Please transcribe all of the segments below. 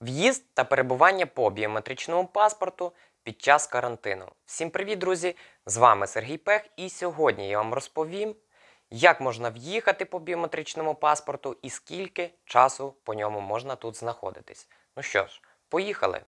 В'їзд та перебування по біометричному паспорту під час карантину. Всім привіт, друзі! З вами Сергій Пех, і сьогодні я вам розповім, як можна в'їхати по біометричному паспорту і скільки часу по ньому можна тут знаходитись. Ну що ж, поїхали!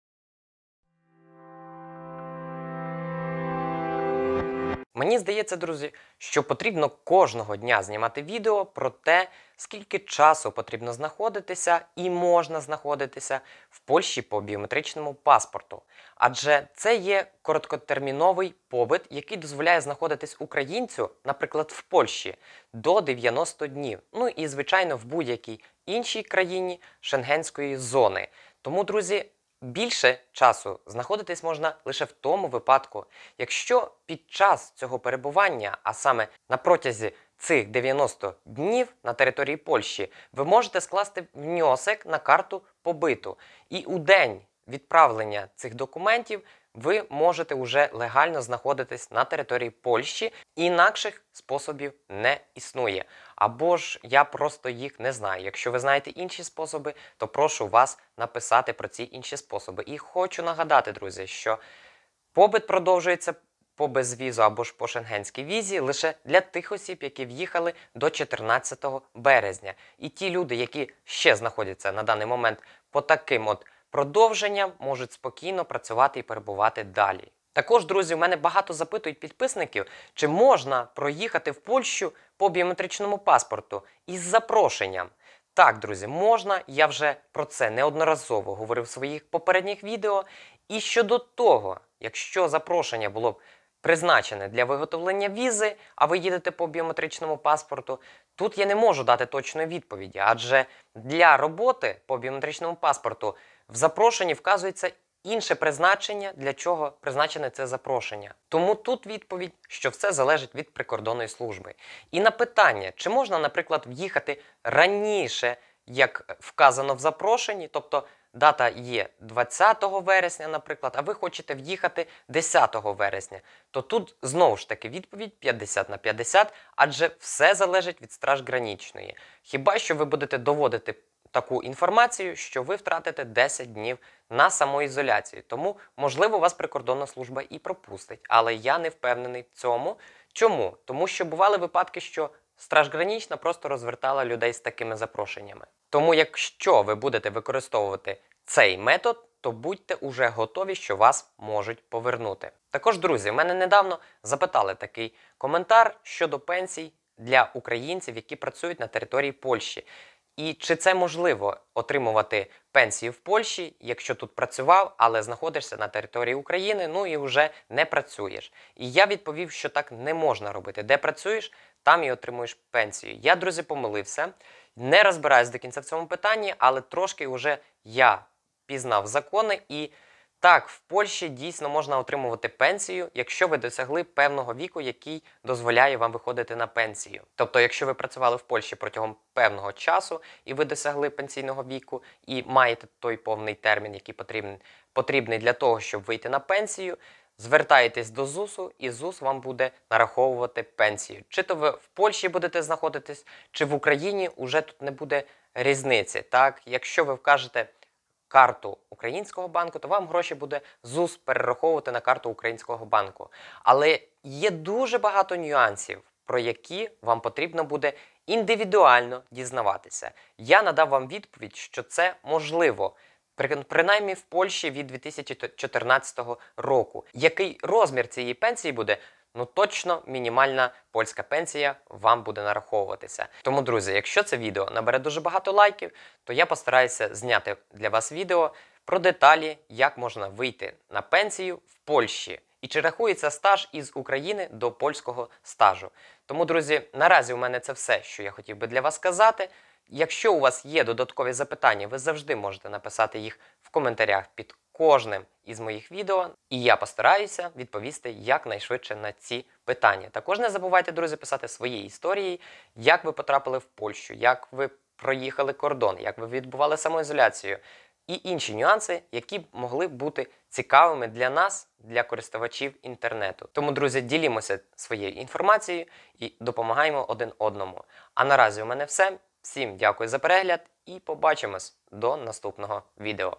Мені здається, друзі, що потрібно кожного дня знімати відео про те, скільки часу потрібно знаходитися і можна знаходитися в Польщі по біометричному паспорту. Адже це є короткотерміновий побит, який дозволяє знаходитись українцю, наприклад, в Польщі до 90 днів. Ну і звичайно в будь-якій іншій країні шенгенської зони. Тому, друзі, Більше часу знаходитись можна лише в тому випадку, якщо під час цього перебування, а саме на протязі цих 90 днів на території Польщі, ви можете скласти внесок на карту побиту. І у день відправлення цих документів ви можете вже легально знаходитись на території Польщі, інакших способів не існує. Або ж я просто їх не знаю. Якщо ви знаєте інші способи, то прошу вас написати про ці інші способи. І хочу нагадати, друзі, що побит продовжується. По безвізу або ж по шенгенській візі лише для тих осіб, які в'їхали до 14 березня. І ті люди, які ще знаходяться на даний момент по таким от продовження можуть спокійно працювати і перебувати далі. Також, друзі, у мене багато запитують підписників, чи можна проїхати в Польщу по біометричному паспорту із запрошенням. Так, друзі, можна, я вже про це неодноразово говорив в своїх попередніх відео. І щодо того, якщо запрошення було б призначене для виготовлення візи, а ви їдете по біометричному паспорту, тут я не можу дати точної відповіді, адже для роботи по біометричному паспорту. В запрошенні вказується інше призначення, для чого призначене це запрошення. Тому тут відповідь, що все залежить від прикордонної служби. І на питання, чи можна, наприклад, в'їхати раніше, як вказано в запрошенні, тобто дата є 20 вересня, наприклад, а ви хочете в'їхати 10 вересня, то тут знову ж таки відповідь 50 на 50, адже все залежить від страж гранічної. Хіба що ви будете доводити таку інформацію, що ви втратите 10 днів на самоізоляцію. Тому, можливо, вас прикордонна служба і пропустить, але я не впевнений в цьому. Чому? Тому що бували випадки, що стражгранічна просто розвертала людей з такими запрошеннями. Тому, якщо ви будете використовувати цей метод, то будьте уже готові, що вас можуть повернути. Також, друзі, мене недавно запитали такий коментар щодо пенсій для українців, які працюють на території Польщі. І чи це можливо отримувати пенсію в Польщі, якщо тут працював, але знаходишся на території України, ну і вже не працюєш? І я відповів, що так не можна робити. Де працюєш, там і отримуєш пенсію. Я, друзі, помилився, не розбираюсь до кінця в цьому питанні, але трошки вже я пізнав закони і. Так, в Польщі дійсно можна отримувати пенсію, якщо ви досягли певного віку, який дозволяє вам виходити на пенсію. Тобто, якщо ви працювали в Польщі протягом певного часу і ви досягли пенсійного віку і маєте той повний термін, який потрібен, потрібний для того, щоб вийти на пенсію. Звертаєтесь до ЗУСу, і ЗУС вам буде нараховувати пенсію. Чи то ви в Польщі будете знаходитись, чи в Україні уже тут не буде різниці. Так, якщо ви вкажете карту Українського банку, то вам гроші буде ЗУС перераховувати на карту Українського банку. Але є дуже багато нюансів, про які вам потрібно буде індивідуально дізнаватися. Я надав вам відповідь, що це можливо принаймні в Польщі від 2014 року. Який розмір цієї пенсії буде? Ну точно мінімальна польська пенсія вам буде нараховуватися. Тому, друзі, якщо це відео набере дуже багато лайків, то я постараюся зняти для вас відео про деталі, як можна вийти на пенсію в Польщі. І чи рахується стаж із України до польського стажу. Тому, друзі, наразі у мене це все, що я хотів би для вас сказати. Якщо у вас є додаткові запитання, ви завжди можете написати їх в коментарях під кожним із моїх відео, і я постараюся відповісти якнайшвидше на ці питання. Також не забувайте, друзі, писати свої історії, як ви потрапили в Польщу, як ви проїхали кордон, як ви відбували самоізоляцію і інші нюанси, які б могли бути цікавими для нас, для користувачів інтернету. Тому, друзі, ділімося своєю інформацією і допомагаємо один одному. А наразі у мене все. Всім дякую за перегляд і побачимось до наступного відео.